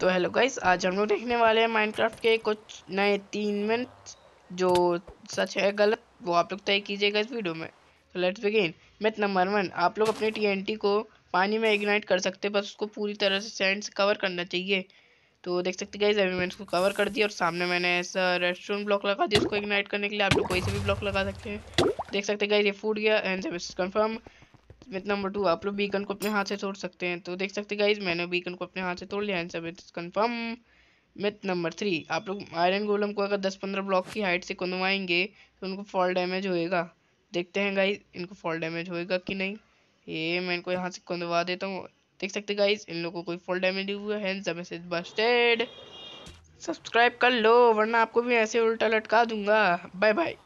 तो hello guys आज हम लोग देखने वाले हैं माइनक्राफ्ट के कुछ नए तीन मिनट जो सच है गलत वो आप लोग तय कीजिएगा इस वीडियो में तो let's begin myth number one आप लोग अपने टीएनटी को पानी में इग्नाइट कर सकते हैं बस उसको पूरी तरह से सैंड से कवर करना चाहिए तो देख सकते गाइज अभी मैंने उसको कवर कर दिया और सामने मैंने ऐसा रेस्टोरेंट ब्लॉक लगा दिया उसको इग्नाइट करने के लिए आप लोग कोई से भी ब्लॉक लगा सकते हैं देख सकते गाइज ये फूट गया and confirm myth number two आप लोग बीकन को अपने हाथ से तोड़ सकते हैं तो देख सकते हैं गाइज मैंने बीकन को अपने हाथ से तोड़ लिया answer with confirm myth number three आप लोग आयरन गोलम को अगर दस पंद्रह ब्लॉक की हाइट से कुनवाएंगे तो उनको फॉल डैमेज होएगा देखते हैं गाइज इनको फॉल डैमेज होएगा कि नहीं ये मैं इनको यहाँ से कुंदवा देता हूँ देख सकते गाइज इन लोगों को कोई फॉल डैमेज हुआ है सब मैसेज बस्टेड सब्सक्राइब कर लो वरना आपको भी ऐसे उल्टा लटका दूंगा बाय बाय